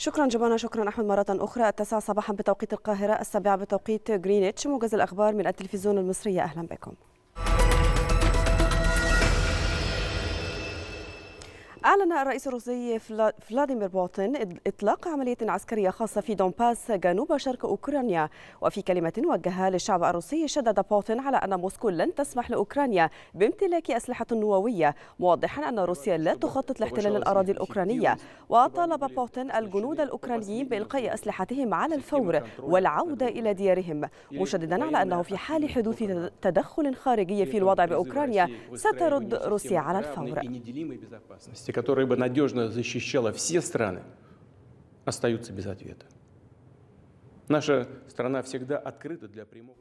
شكرا جبانا شكرا أحمد مرة أخرى التاسعة صباحا بتوقيت القاهرة السابعة بتوقيت غرينتش موجز الأخبار من التلفزيون المصرية أهلا بكم أعلن الرئيس الروسي فلاديمير بوتين إطلاق عملية عسكرية خاصة في دونباس جنوب شرق أوكرانيا وفي كلمة وجهها للشعب الروسي شدد بوتين على أن موسكو لن تسمح لأوكرانيا بامتلاك أسلحة نووية موضحا أن روسيا لا تخطط لاحتلال الأراضي الأوكرانية وطالب بوتين الجنود الأوكرانيين بإلقاء أسلحتهم على الفور والعودة إلى ديارهم مشددا على أنه في حال حدوث تدخل خارجي في الوضع بأوكرانيا سترد روسيا على الفور которая бы надежно защищала все страны, остаются без ответа. Наша страна всегда открыта для прямого...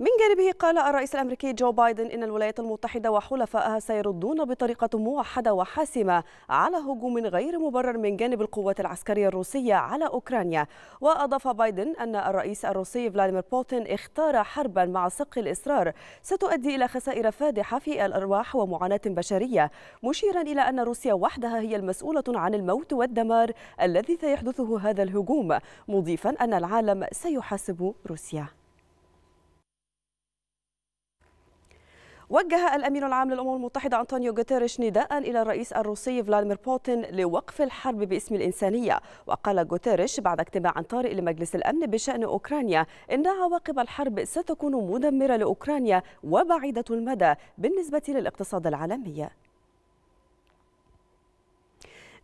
من جانبه قال الرئيس الأمريكي جو بايدن إن الولايات المتحدة وحلفائها سيردون بطريقة موحدة وحاسمة على هجوم غير مبرر من جانب القوات العسكرية الروسية على أوكرانيا وأضاف بايدن أن الرئيس الروسي فلاديمير بوتين اختار حربا مع سق الإصرار ستؤدي إلى خسائر فادحة في الأرواح ومعاناة بشرية مشيرا إلى أن روسيا وحدها هي المسؤولة عن الموت والدمار الذي سيحدثه هذا الهجوم مضيفا أن العالم سيحاسب روسيا وجه الأمين العام للأمم المتحدة أنطونيو غوتيريش نداء إلى الرئيس الروسي فلاديمير بوتين لوقف الحرب باسم الإنسانية وقال غوتيريش بعد اجتماع طارئ لمجلس الأمن بشأن أوكرانيا إن عواقب الحرب ستكون مدمرة لأوكرانيا وبعيدة المدى بالنسبة للاقتصاد العالمي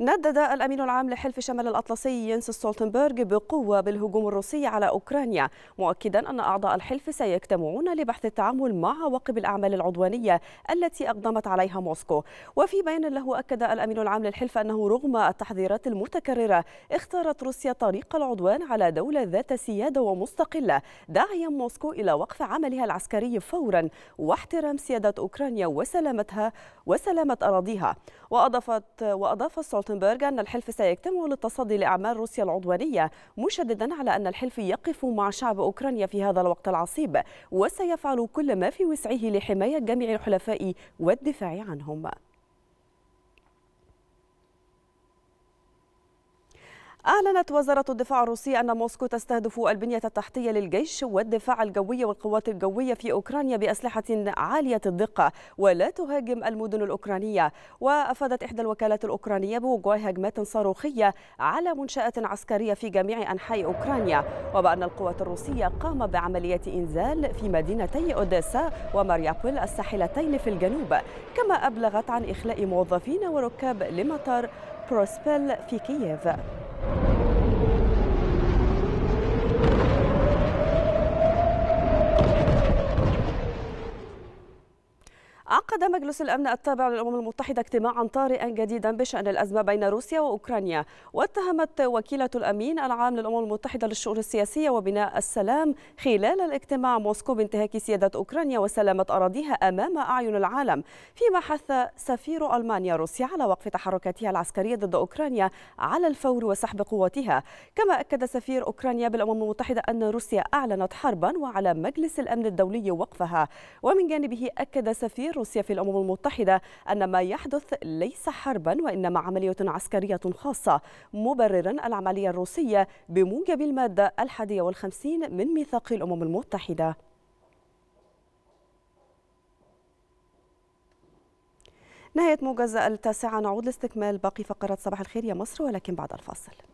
ندد الأمين العام لحلف شمال الأطلسي ينس ستولتنبرغ بقوة بالهجوم الروسي على أوكرانيا مؤكدا أن أعضاء الحلف سيجتمعون لبحث التعامل مع عواقب الأعمال العدوانية التي أقدمت عليها موسكو وفي بيان له أكد الأمين العام للحلف أنه رغم التحذيرات المتكررة اختارت روسيا طريق العدوان على دولة ذات سيادة ومستقلة داعيا موسكو إلى وقف عملها العسكري فورا واحترام سيادة أوكرانيا وسلامتها وسلامة أراضيها وأضافت وأضاف ستولتنبرغ أن الحلف سيكتمل للتصدي لأعمال روسيا العدوانية مشددا على أن الحلف يقف مع شعب أوكرانيا في هذا الوقت العصيب وسيفعل كل ما في وسعه لحماية جميع الحلفاء والدفاع عنهم أعلنت وزارة الدفاع الروسية أن موسكو تستهدف البنية التحتية للجيش والدفاع الجوي والقوات الجوية في أوكرانيا بأسلحة عالية الدقة ولا تهاجم المدن الأوكرانية وأفادت إحدى الوكالات الأوكرانية بوقوع هجمات صاروخية على منشأة عسكرية في جميع أنحاء أوكرانيا وبأن القوات الروسية قام بعمليات إنزال في مدينتي أوديسا وماريابول الساحلتين في الجنوب كما أبلغت عن إخلاء موظفين وركاب لمطار بروسبل في كييف よし عقد مجلس الأمن التابع للأمم المتحدة اجتماعا طارئا جديدا بشأن الأزمة بين روسيا وأوكرانيا واتهمت وكيلة الأمين العام للأمم المتحدة للشؤون السياسية وبناء السلام خلال الاجتماع موسكو بانتهاك سيادة أوكرانيا وسلامة أراضيها أمام أعين العالم فيما حث سفير ألمانيا روسيا على وقف تحركاتها العسكرية ضد أوكرانيا على الفور وسحب قواتها كما أكد سفير أوكرانيا بالأمم المتحدة أن روسيا أعلنت حربا وعلى مجلس الأمن الدولي وقفها ومن جانبه أكد سفير روسيا في الأمم المتحدة أن ما يحدث ليس حربا وإنما عملية عسكرية خاصة مبررا العملية الروسية بموجب المادة الحادية والخمسين من ميثاق الأمم المتحدة نهاية موجز التاسعة نعود لاستكمال باقي فقرات صباح الخير يا مصر ولكن بعد الفاصل